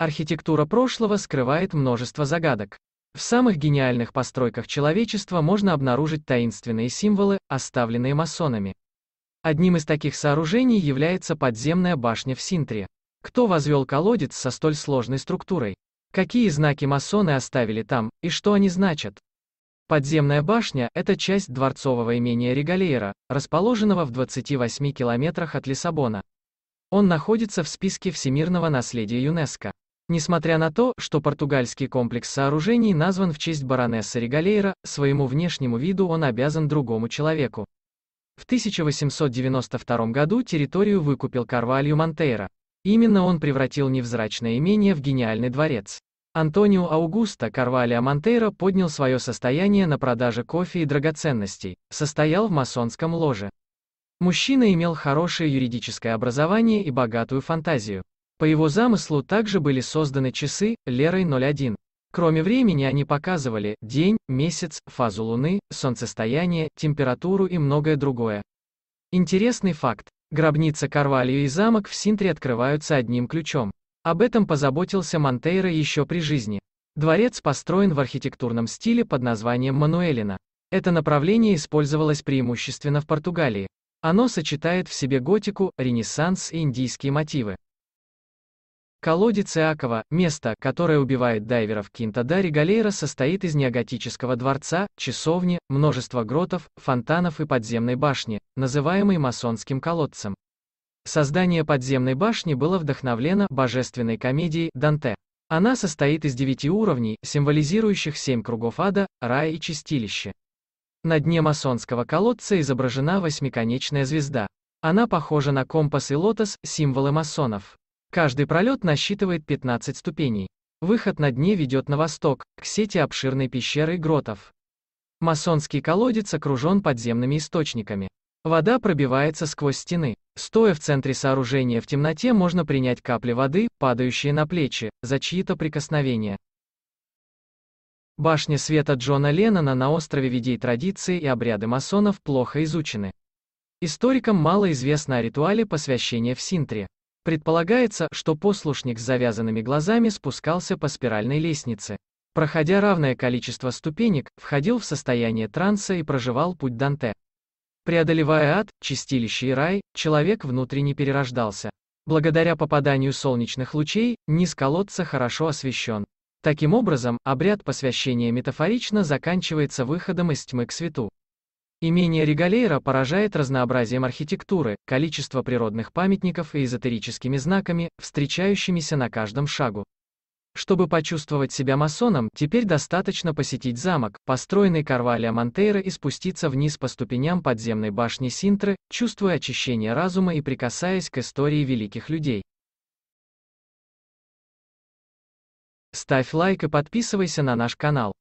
Архитектура прошлого скрывает множество загадок. В самых гениальных постройках человечества можно обнаружить таинственные символы, оставленные масонами. Одним из таких сооружений является подземная башня в Синтре. Кто возвел колодец со столь сложной структурой? Какие знаки масоны оставили там, и что они значат? Подземная башня – это часть дворцового имения Регалейра, расположенного в 28 километрах от Лиссабона. Он находится в списке всемирного наследия ЮНЕСКО. Несмотря на то, что португальский комплекс сооружений назван в честь баронессы Регалейра, своему внешнему виду он обязан другому человеку. В 1892 году территорию выкупил Карвалью Монтейра. Именно он превратил невзрачное имение в гениальный дворец. Антонио Аугусто Карвалья Монтейра поднял свое состояние на продаже кофе и драгоценностей, состоял в масонском ложе. Мужчина имел хорошее юридическое образование и богатую фантазию. По его замыслу также были созданы часы Лерой 01. Кроме времени они показывали день, месяц, фазу Луны, солнцестояние, температуру и многое другое. Интересный факт. Гробница Карвалью и замок в Синтре открываются одним ключом. Об этом позаботился Монтейро еще при жизни. Дворец построен в архитектурном стиле под названием Мануэлина. Это направление использовалось преимущественно в Португалии. Оно сочетает в себе готику, ренессанс и индийские мотивы. Колодец Иакова, место, которое убивает дайверов Кинтадари Галейра, состоит из неоготического дворца, часовни, множества гротов, фонтанов и подземной башни, называемой масонским колодцем. Создание подземной башни было вдохновлено божественной комедией Данте. Она состоит из девяти уровней, символизирующих семь кругов ада, рая и чистилище. На дне масонского колодца изображена восьмиконечная звезда. Она похожа на компас и лотос, символы масонов. Каждый пролет насчитывает 15 ступеней. Выход на дне ведет на восток, к сети обширной пещеры и гротов. Масонский колодец окружен подземными источниками. Вода пробивается сквозь стены. Стоя в центре сооружения в темноте можно принять капли воды, падающие на плечи, за чьи-то прикосновения. Башня света Джона Леннона на острове Ведей традиции и обряды масонов плохо изучены. Историкам мало известно о ритуале посвящения в Синтре. Предполагается, что послушник с завязанными глазами спускался по спиральной лестнице. Проходя равное количество ступенек, входил в состояние транса и проживал путь Данте. Преодолевая ад, чистилище и рай, человек внутренне перерождался. Благодаря попаданию солнечных лучей, низ колодца хорошо освещен. Таким образом, обряд посвящения метафорично заканчивается выходом из тьмы к свету. Имение Регалейра поражает разнообразием архитектуры, количество природных памятников и эзотерическими знаками, встречающимися на каждом шагу. Чтобы почувствовать себя масоном, теперь достаточно посетить замок, построенный Карвалия Монтейра и спуститься вниз по ступеням подземной башни Синтры, чувствуя очищение разума и прикасаясь к истории великих людей. Ставь лайк и подписывайся на наш канал.